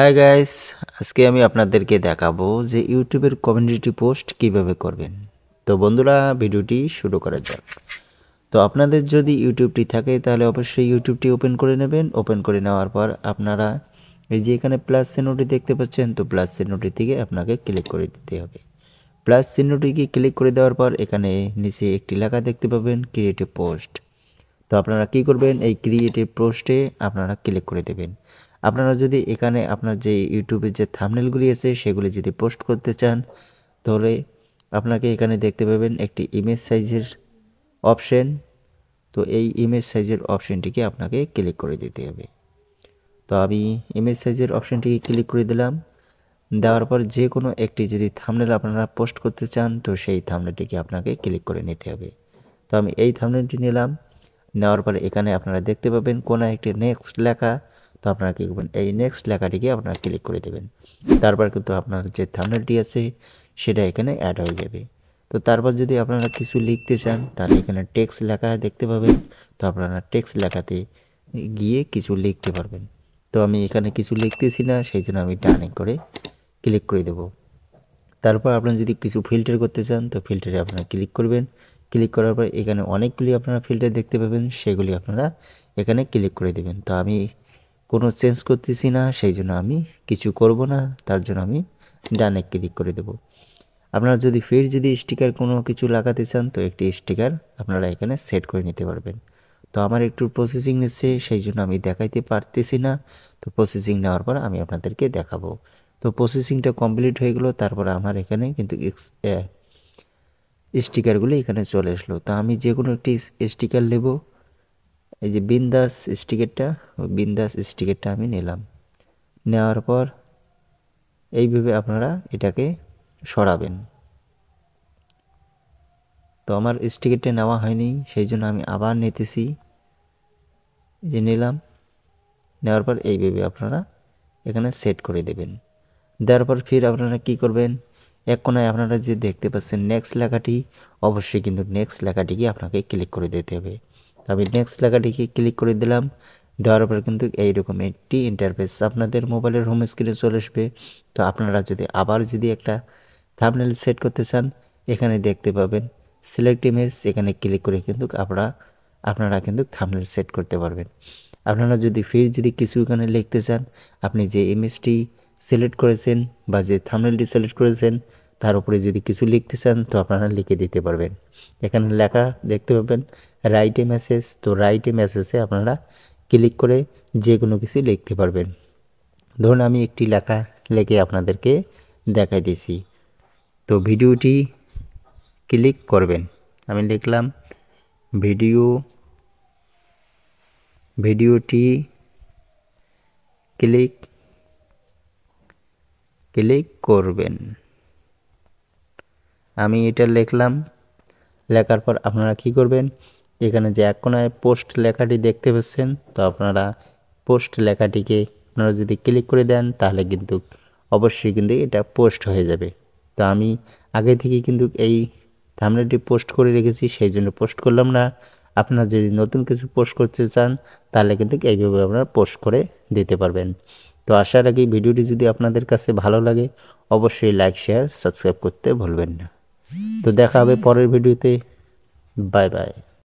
hi guys আজকে আমি আপনাদেরকে দেখাবো যে ইউটিউবের কমিউনিটি পোস্ট কিভাবে করবেন তো বন্ধুরা ভিডিওটি শুরু করা যাক তো আপনাদের যদি ইউটিউবটি থাকে তাহলে অবশ্যই ইউটিউবটি ওপেন করে নেবেন ওপেন করে নেওয়ার পর আপনারা এই যে এখানে প্লাস চিহ্নটি দেখতে পাচ্ছেন তো প্লাস চিহ্নটি থেকে আপনাকে ক্লিক করে দিতে হবে প্লাস চিহ্নটিকে ক্লিক করে দেওয়ার পর এখানে নিচে একটি লেখা দেখতে পাবেন ক্রিয়েটিভ পোস্ট তো আপনারা কি করবেন এই ক্রিয়েটিভ পোস্টে আপনারা ক্লিক করে দেবেন আপনারা যদি এখানে আপনার যে ইউটিউবের যে থামনেলগুলি আছে সেগুলি যদি পোস্ট করতে চান তাহলে আপনাকে এখানে দেখতে পাবেন একটি ইমেজ সাইজের অপশন তো এই ইমেজ সাইজের অপশনটিকে আপনাকে ক্লিক করে দিতে হবে তো আমি ইমেজ সাইজের অপশনটিকে ক্লিক করে দিলাম দেওয়ার পর যে কোনো একটি যদি থামনেল আপনারা পোস্ট করতে চান তো সেই থামনেলটিকে আপনাকে ক্লিক করে নিতে হবে তো আমি এই থামনেলটি নিলাম নেওয়ার পর এখানে আপনারা দেখতে পাবেন কোনো একটি নেক্সট লেখা তো আপনারা কী করবেন এই নেক্সট লেখাটিকে আপনারা ক্লিক করে দেবেন তারপর কিন্তু আপনার যে থামনেলটি আছে সেটা এখানে অ্যাড হয়ে যাবে তো তারপর যদি আপনারা কিছু লিখতে চান তাহলে এখানে টেক্সট লেখা দেখতে পাবেন তো আপনারা টেক্সট লেখাতে গিয়ে কিছু লিখতে পারবেন তো আমি এখানে কিছু লিখতেছি না সেই জন্য আমি ডানে করে ক্লিক করে দেব তারপর আপনারা যদি কিছু ফিল্টার করতে চান তো ফিল্টারে আপনারা ক্লিক করবেন ক্লিক করার পর এখানে অনেকগুলি আপনারা ফিল্টার দেখতে পাবেন সেগুলি আপনারা এখানে ক্লিক করে দেবেন তো আমি কোনো চেঞ্জ করতেছি না সেই জন্য আমি কিছু করব না তার জন্য আমি ডানে ক্লিক করে দেব আপনারা যদি ফের যদি স্টিকার কোনো কিছু লাগাতে চান তো একটি স্টিকার আপনারা এখানে সেট করে নিতে পারবেন তো আমার একটু প্রসেসিং নিচ্ছে সেই জন্য আমি দেখাইতে পারতেছি না তো প্রসেসিং নেওয়ার পর আমি আপনাদেরকে দেখাবো তো প্রসেসিংটা কমপ্লিট হয়ে গেলো তারপর আমার এখানে কিন্তু স্টিকারগুলো এখানে চলে আসলো তো আমি যে কোনো একটি স্টিকার নেব এই যে বিন্দাস স্টিকেরটা ওই বিন্দাস স্টিকেরটা আমি নিলাম নেওয়ার পর এইভাবে আপনারা এটাকে সরাবেন তো আমার স্টিকেরটা নেওয়া হয়নি সেই জন্য আমি আবার নিতেছি যে নিলাম নেওয়ার পর এইভাবে আপনারা এখানে সেট করে দেবেন দেওয়ার পর ফির আপনারা কি করবেন এক কোনায় আপনারা যে দেখতে পাচ্ছেন নেক্সট লেখাটি অবশ্যই কিন্তু নেক্সট লেখাটিকে আপনাকে ক্লিক করে দিতে হবে আমি নেক্সট লেখাটিকে ক্লিক করে দিলাম দেওয়ার পর কিন্তু এইরকম একটি ইন্টারফেস আপনাদের মোবাইলের হোম স্ক্রিনে চলে আসবে তো আপনারা যদি আবার যদি একটা থামনেল সেট করতে চান এখানে দেখতে পাবেন সিলেক্ট ইমেজ এখানে ক্লিক করে কিন্তু আপনারা আপনারা কিন্তু থামনেল সেট করতে পারবেন আপনারা যদি ফির যদি কিছু এখানে লিখতে চান আপনি যে ইমেজটি সিলেক্ট করেছেন বা যে থামনেলটি সিলেক্ট করেছেন তার উপরে যদি কিছু লিখতে চান তো আপনারা লিখে দিতে পারবেন এখানে লেখা দেখতে পাবেন রাইটে মেসেজ তো রাইটে মেসেজে আপনারা ক্লিক করে যে কোনো কিছু লিখতে পারবেন ধরুন আমি একটি লেখা লিখে আপনাদেরকে দেখাই দিয়েছি তো ভিডিওটি ক্লিক করবেন আমি লিখলাম ভিডিও ভিডিওটি ক্লিক ক্লিক করবেন আমি এটা লিখলাম লেখার পর আপনারা কি করবেন এখানে যে এক কোনায় পোস্ট লেখাটি দেখতে পাচ্ছেন তো আপনারা পোস্ট লেখাটিকে আপনারা যদি ক্লিক করে দেন তাহলে কিন্তু অবশ্যই কিন্তু এটা পোস্ট হয়ে যাবে তো আমি আগে থেকে কিন্তু এই থামলেটি পোস্ট করে রেখেছি সেই জন্য পোস্ট করলাম না আপনারা যদি নতুন কিছু পোস্ট করতে চান তাহলে কিন্তু এইভাবে আপনারা পোস্ট করে দিতে পারবেন তো আশা রাখি ভিডিওটি যদি আপনাদের কাছে ভালো লাগে অবশ্যই লাইক শেয়ার সাবস্ক্রাইব করতে ভুলবেন না তো দেখা হবে পরের ভিডিওতে বাই বাই